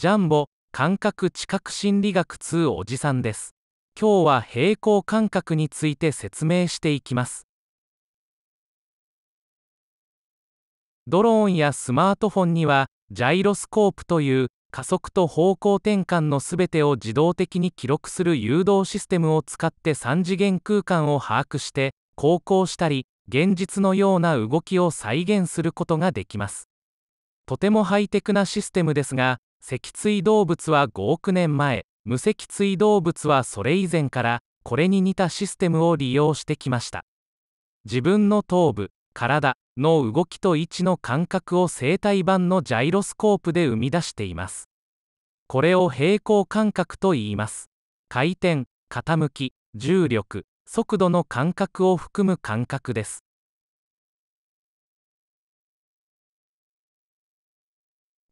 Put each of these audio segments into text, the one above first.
ジャンボ感覚知覚心理学2おじさんです今日は平行感覚について説明していきますドローンやスマートフォンにはジャイロスコープという加速と方向転換のすべてを自動的に記録する誘導システムを使って3次元空間を把握して航行したり現実のような動きを再現することができますとてもハイテクなシステムですが脊椎動物は5億年前無脊椎動物はそれ以前からこれに似たシステムを利用してきました自分の頭部体の動きと位置の感覚を生体版のジャイロスコープで生み出していますこれを平衡感覚と言います回転傾き重力速度の感覚を含む感覚です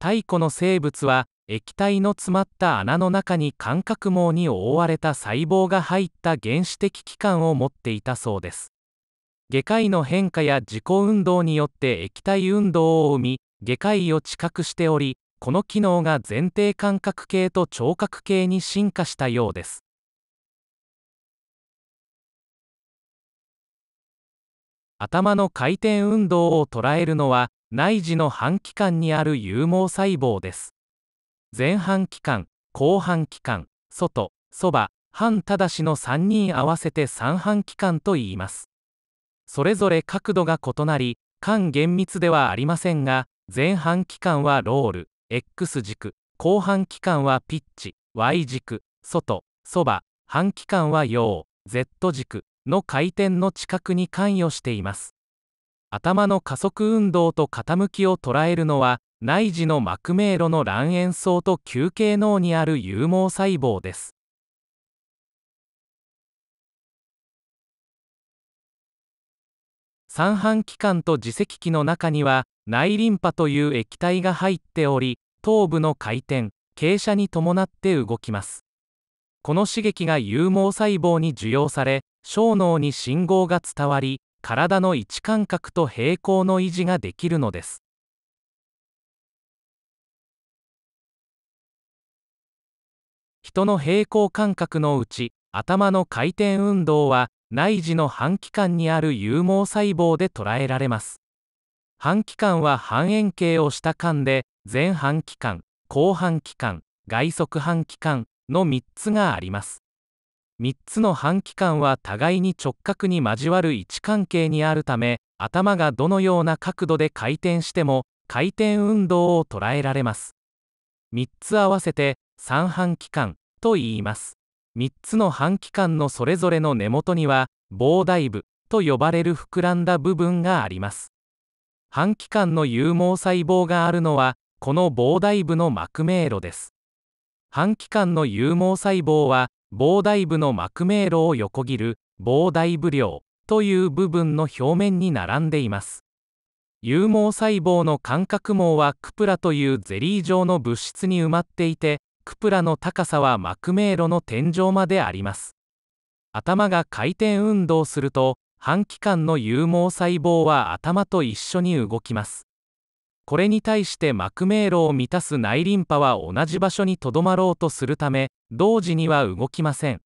太古の生物は液体の詰まった穴の中に感覚網に覆われた細胞が入った原始的器官を持っていたそうです科界の変化や自己運動によって液体運動を生み科界を知覚しておりこの機能が前提感覚系と聴覚系に進化したようです頭の回転運動を捉えるのは内耳の半期間にある有毛細胞です前半期間後半期間外そば半ただしの3人合わせて三半期間と言いますそれぞれ角度が異なり間厳密ではありませんが前半期間はロール X 軸後半期間はピッチ Y 軸外そば半期間は陽 Z 軸の回転の近くに関与しています頭の加速運動と傾きを捉えるのは内耳の膜迷路の卵炎層と球形脳にある有毛細胞です三半規管と耳石器の中には内リンパという液体が入っており頭部の回転傾斜に伴って動きますこの刺激が有毛細胞に受容され小脳に信号が伝わり体の位置感覚と平行の維持ができるのです人の平行感覚のうち頭の回転運動は内耳の半気管にある有毛細胞で捉えられます半気管は半円形をした管で前半気管後半気管外側半気管の3つがあります3つの半期間は互いに直角に交わる位置関係にあるため頭がどのような角度で回転しても回転運動を捉えられます3つ合わせて三半期間と言います3つの半期間のそれぞれの根元には膨大部と呼ばれる膨らんだ部分があります半期間の有毛細胞があるのはこの膨大部の膜迷路です半期間の有毛細胞は膨大部の膜迷路を横切る膨大部量という部分の表面に並んでいます有毛細胞の感覚網はクプラというゼリー状の物質に埋まっていてクプラの高さは膜迷路の天井まであります頭が回転運動すると半期間の有毛細胞は頭と一緒に動きますこれに対して膜迷路を満たす内リンパは同じ場所にとどまろうとするため同時には動きません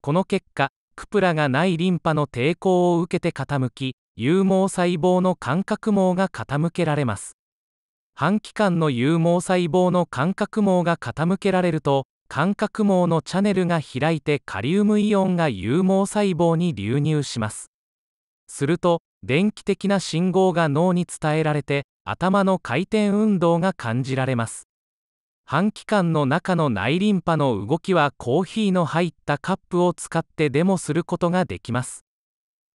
この結果クプラがないリンパの抵抗を受けて傾き有毛細胞の感覚網が傾けられます半期間の有毛細胞の感覚網が傾けられると感覚網のチャネルが開いてカリウムイオンが有毛細胞に流入しますすると電気的な信号が脳に伝えられて頭の回転運動が感じられます半期管の中の内リンパの動きはコーヒーの入ったカップを使ってデモすることができます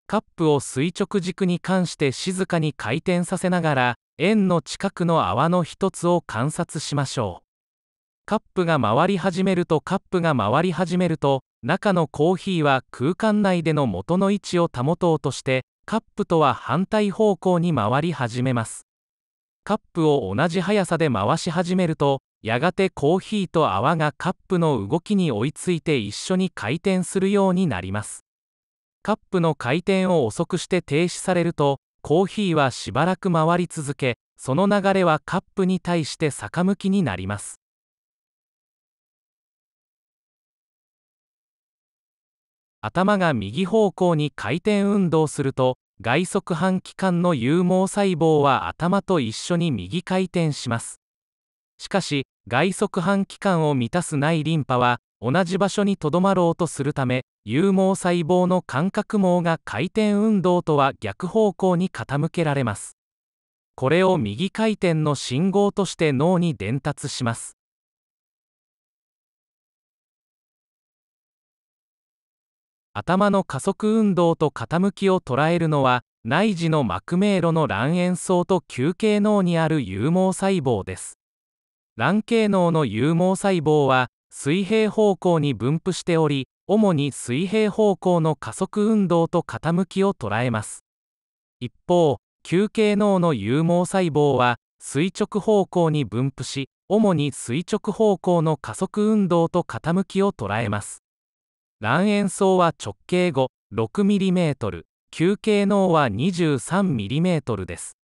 カップを垂直軸に関して静かに回転させながら円の近くの泡の一つを観察しましょうカップが回り始めるとカップが回り始めると中のコーヒーは空間内での元の位置を保とうとしてカップとは反対方向に回り始めますカップを同じ速さで回し始めるとやがてコーヒーと泡がカップの動きに追いついて一緒に回転するようになりますカップの回転を遅くして停止されるとコーヒーはしばらく回り続けその流れはカップに対して逆向きになります頭が右方向に回転運動すると外側半期間の有毛細胞は頭と一緒に右回転しますしかし外側半期間を満たすないリンパは同じ場所にとどまろうとするため有毛細胞の感覚網が回転運動とは逆方向に傾けられますこれを右回転の信号として脳に伝達します頭の加速運動と傾きを捉えるのは内耳の膜迷路の卵円層と球形脳にある有毛細胞です卵形脳の有毛細胞は水平方向に分布しており主に水平方向の加速運動と傾きを捉えます一方球形脳の有毛細胞は垂直方向に分布し主に垂直方向の加速運動と傾きを捉えます卵円層は直径 56mm 球形脳は 23mm です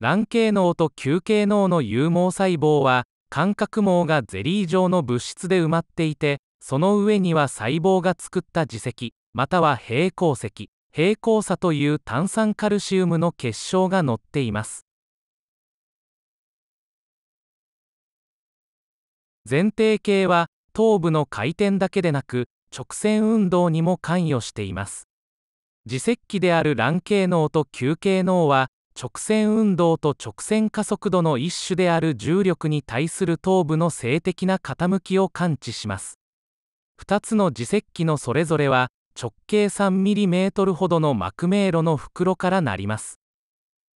卵形脳と球形脳の有毛細胞は感覚網がゼリー状の物質で埋まっていてその上には細胞が作った耳石または平行石平行差という炭酸カルシウムの結晶が載っています前提形は頭部の回転だけでなく直線運動にも関与しています磁石器である卵形脳と球形脳は直線運動と直線加速度の一種である重力に対する頭部の性的な傾きを感知します2つの磁石器のそれぞれは直径 3mm ほどの膜迷路の袋からなります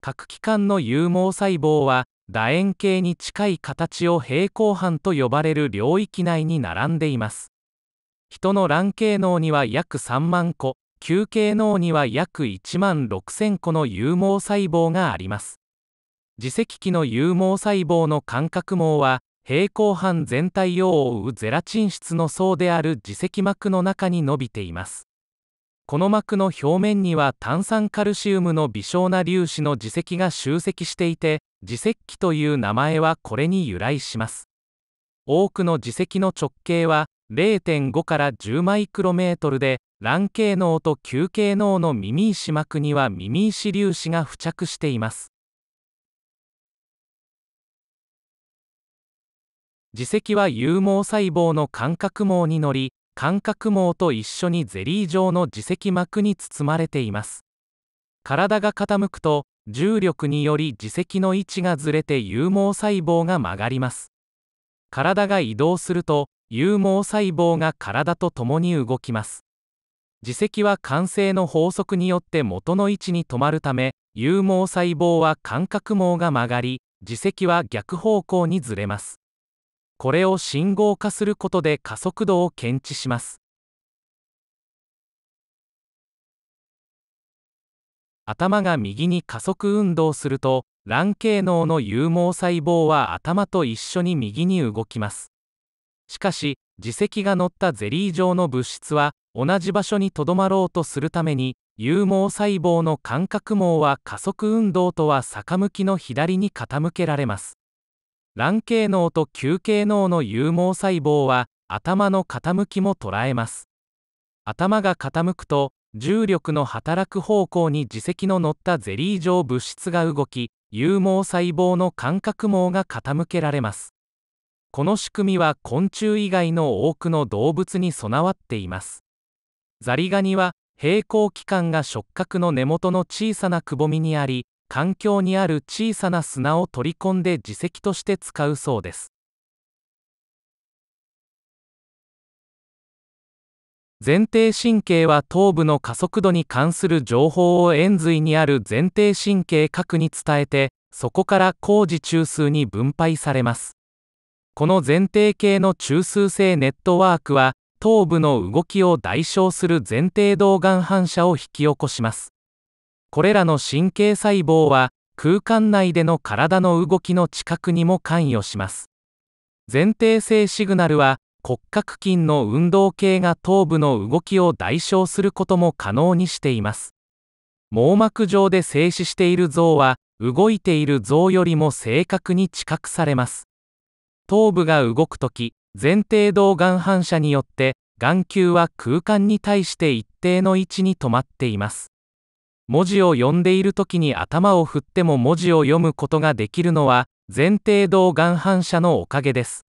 核器官の有毛細胞は楕円形に近い形を平行板と呼ばれる領域内に並んでいます人の卵形脳には約3万個球形脳には約1万6000個の有毛細胞があります耳石器の有毛細胞の感覚網は平行板全体を覆うゼラチン質の層である耳石膜の中に伸びていますこの膜の表面には炭酸カルシウムの微小な粒子の耳石が集積していて耳石器という名前はこれに由来します多くの耳石の直径は0.5から10マイクロメートルで卵形脳と球形脳の耳石膜には耳石粒子が付着しています耳石は有毛細胞の感覚網に乗り感覚網と一緒にゼリー状の耳石膜に包まれています体が傾くと重力により耳石の位置がずれて有毛細胞が曲がります体が移動すると有毛細胞が体と共に動きます耳石は慣性の法則によって元の位置に止まるため有毛細胞は感覚網が曲がり耳石は逆方向にずれますこれを信号化することで加速度を検知します頭が右に加速運動すると卵形脳の有毛細胞は頭と一緒に右に動きますしかし耳石が乗ったゼリー状の物質は同じ場所にとどまろうとするために有毛細胞の感覚網は加速運動とは逆向きの左に傾けられます卵系脳と球系脳の有毛細胞は頭の傾きも捉えます頭が傾くと重力の働く方向に耳石の乗ったゼリー状物質が動き有毛細胞の感覚網が傾けられますこの仕組みは昆虫以外の多くの動物に備わっていますザリガニは平行器官が触覚の根元の小さなくぼみにあり環境にある小さな砂を取り込んで耳石として使うそうです前庭神経は頭部の加速度に関する情報を延髄にある前庭神経核に伝えてそこから工事中枢に分配されますこの前提系の中枢性ネットワークは頭部の動きを代償する前提動眼反射を引き起こしますこれらの神経細胞は空間内での体の動きの知覚にも関与します前提性シグナルは骨格筋の運動系が頭部の動きを代償することも可能にしています網膜上で静止している像は動いている像よりも正確に知覚されます頭部が動くとき前程動眼反射によって眼球は空間に対して一定の位置に止まっています文字を読んでいるときに頭を振っても文字を読むことができるのは前提動眼反射のおかげです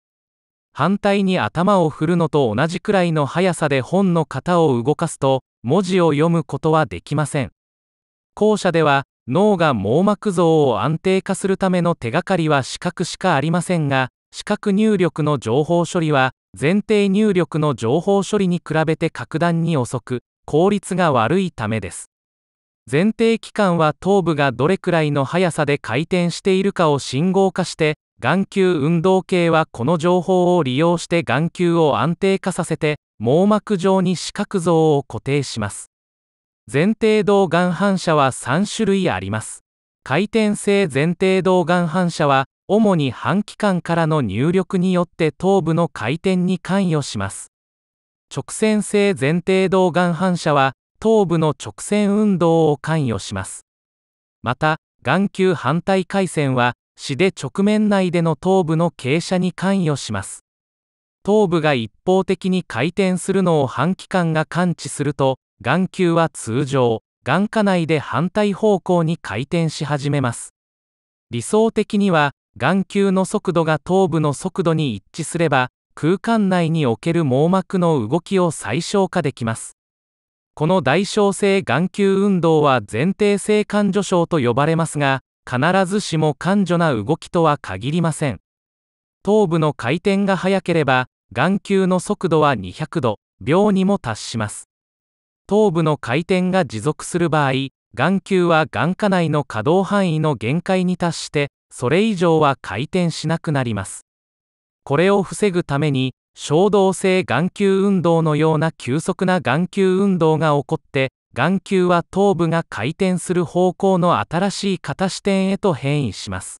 反対に頭を振るのと同じくらいの速さで本の型を動かすと文字を読むことはできません後者では脳が網膜像を安定化するための手がかりは視覚しかありませんが視覚入力の情報処理は前提入力の情報処理に比べて格段に遅く効率が悪いためです前提期間は頭部がどれくらいの速さで回転しているかを信号化して眼球運動系はこの情報を利用して眼球を安定化させて網膜上に視覚像を固定します前提動眼反射は3種類あります回転性前提動眼反射は主に半期間からの入力によって頭部の回転に関与します直線性前提動眼反射は頭部の直線運動を関与しますまた眼球反対回線は視で直面内での頭部の傾斜に関与します頭部が一方的に回転するのを半期間が感知すると眼球は通常眼下内で反対方向に回転し始めます理想的には眼球の速度が頭部の速度に一致すれば空間内における網膜の動きを最小化できますこの代償性眼球運動は前提性感助症と呼ばれますが必ずしも感助な動きとは限りません頭部の回転が速ければ眼球の速度は200度秒にも達します頭部の回転が持続する場合眼球は眼下内の可動範囲の限界に達してそれ以上は回転しなくなりますこれを防ぐために衝動性眼球運動のような急速な眼球運動が起こって眼球は頭部が回転する方向の新しい型視点へと変異します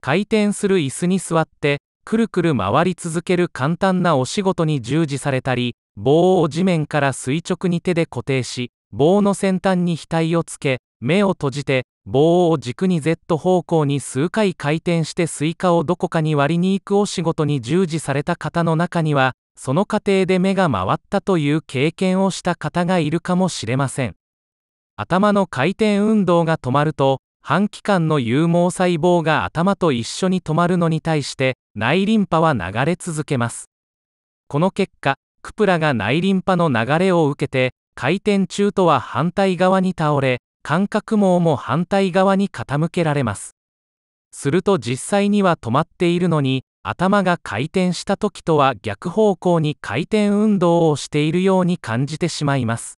回転する椅子に座ってくるくる回り続ける簡単なお仕事に従事されたり棒を地面から垂直に手で固定し棒の先端に額をつけ目を閉じて棒を軸に Z 方向に数回回転してスイカをどこかに割りに行くお仕事に従事された方の中にはその過程で目が回ったという経験をした方がいるかもしれません頭の回転運動が止まると半期間の有毛細胞が頭と一緒に止まるのに対して内リンパは流れ続けますこの結果クプラが内輪波の流れを受けて回転中とは反対側に倒れ感覚網も反対側に傾けられますすると実際には止まっているのに頭が回転した時とは逆方向に回転運動をしているように感じてしまいます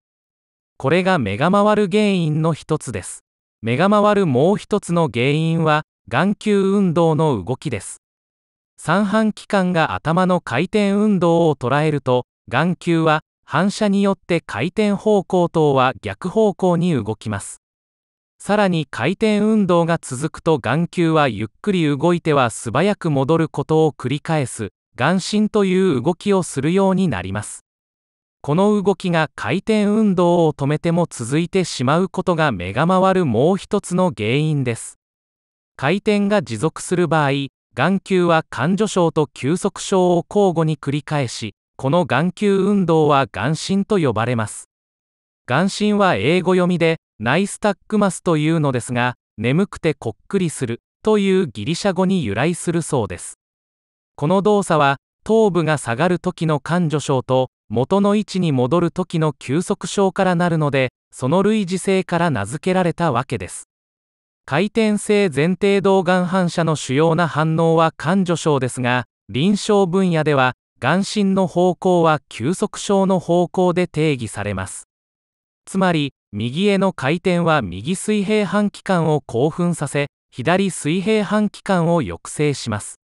これが目が回る原因の一つです目が回るもう一つの原因は眼球運動の動きです三半規管が頭の回転運動を捉えると眼球は反射によって回転方向等は逆方向に動きますさらに回転運動が続くと眼球はゆっくり動いては素早く戻ることを繰り返す眼振という動きをするようになりますこの動きが回転運動を止めても続いてしまうことが目が回るもう一つの原因です回転が持続する場合眼球は感助症と休息症を交互に繰り返しこの眼球運動は眼神と呼ばれます眼神は英語読みでナイスタックマスというのですが眠くてこっくりするというギリシャ語に由来するそうですこの動作は頭部が下がる時の感助症と元の位置に戻る時の休息症からなるのでその類似性から名付けられたわけです回転性前提動眼反射の主要な反応は感助症ですが臨床分野では眼神の方向は急速症の方向で定義されますつまり右への回転は右水平半期間を興奮させ左水平半期間を抑制します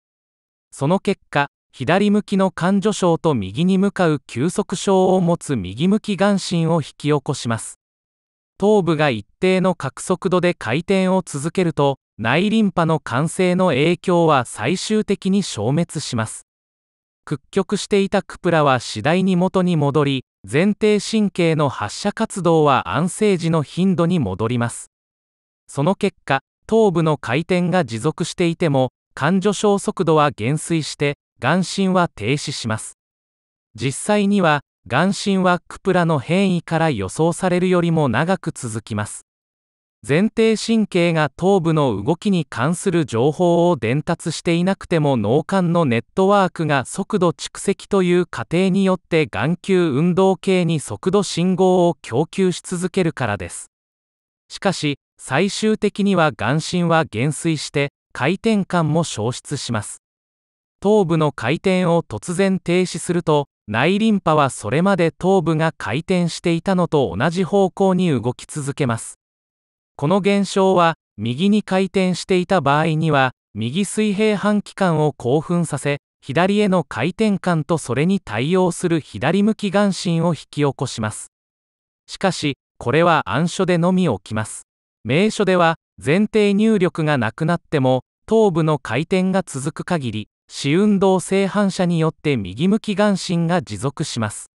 その結果左向きの感助症と右に向かう急速症を持つ右向き眼神を引き起こします頭部が一定の角速度で回転を続けると内リンパの完成の影響は最終的に消滅します屈曲していたクプラは次第に元に戻り前庭神経の発射活動は安静時の頻度に戻りますその結果頭部の回転が持続していても感情症速度は減衰して眼神は停止します実際には眼神はクプラの変異から予想されるよりも長く続きます前庭神経が頭部の動きに関する情報を伝達していなくても脳幹のネットワークが速度蓄積という過程によって眼球運動系に速度信号を供給し続けるからですしかし最終的には眼神は減衰して回転感も消失します頭部の回転を突然停止すると内リンパはそれまで頭部が回転していたのと同じ方向に動き続けますこの現象は右に回転していた場合には右水平半期間を興奮させ左への回転感とそれに対応する左向き眼振を引き起こしますしかしこれは暗所でのみ起きます名所では前提入力がなくなっても頭部の回転が続く限り視運動性反射によって右向き眼振が持続します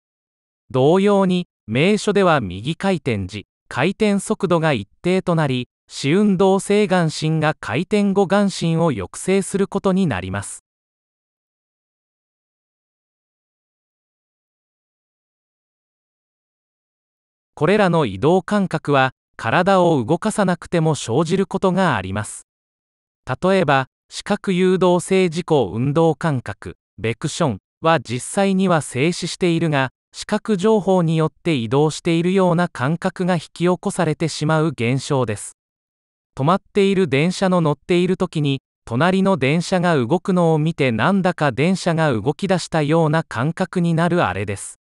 同様に名所では右回転時回転速度が一定となり視運動性眼神が回転後眼神を抑制することになりますこれらの移動感覚は体を動かさなくても生じることがあります例えば視覚誘導性自己運動感覚ベクションは実際には静止しているが視覚情報によって移動しているような感覚が引き起こされてしまう現象です止まっている電車の乗っている時に隣の電車が動くのを見てなんだか電車が動き出したような感覚になるあれです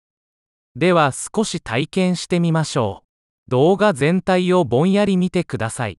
では少し体験してみましょう動画全体をぼんやり見てください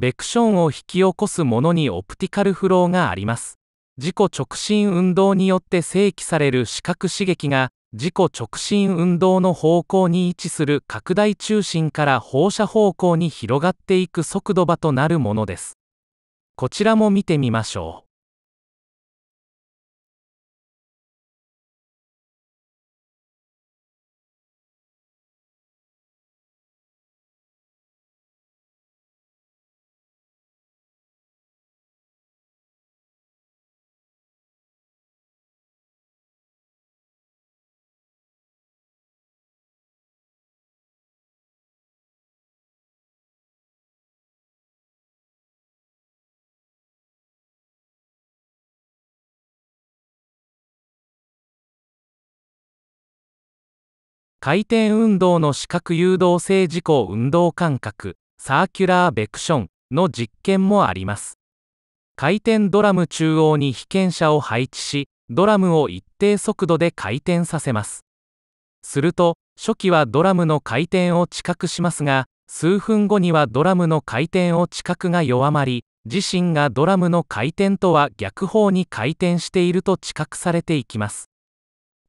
ベクションを引き起こすものにオプティカルフローがあります自己直進運動によって正規される視覚刺激が自己直進運動の方向に位置する拡大中心から放射方向に広がっていく速度場となるものですこちらも見てみましょう回転運動の視覚誘導性事項運動感覚サーキュラーベクションの実験もあります回転ドラム中央に被験者を配置しドラムを一定速度で回転させますすると初期はドラムの回転を知覚しますが数分後にはドラムの回転を知覚が弱まり自身がドラムの回転とは逆方に回転していると知覚されていきます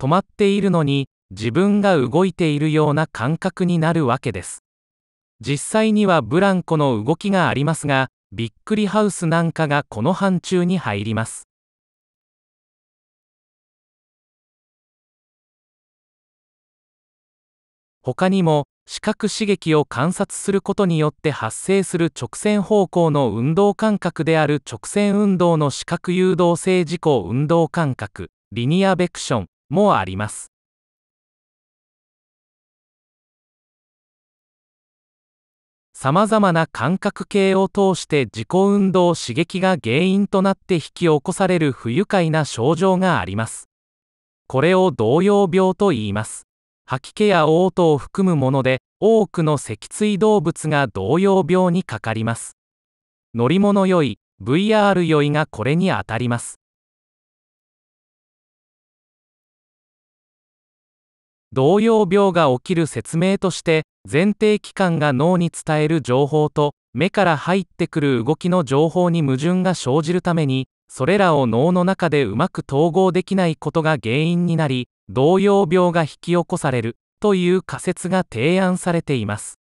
止まっているのに自分が動いているような感覚になるわけです実際にはブランコの動きがありますがびっくりハウスなんかがこの範疇に入ります他にも視覚刺激を観察することによって発生する直線方向の運動感覚である直線運動の視覚誘導性事故運動感覚リニアベクションもありますさまざまな感覚系を通して自己運動刺激が原因となって引き起こされる不愉快な症状がありますこれを動揺病と言います吐き気や嘔吐を含むもので多くの脊椎動物が動揺病にかかります乗り物酔い VR 酔いがこれにあたります動揺病が起きる説明として前提器官が脳に伝える情報と目から入ってくる動きの情報に矛盾が生じるためにそれらを脳の中でうまく統合できないことが原因になり動揺病が引き起こされるという仮説が提案されています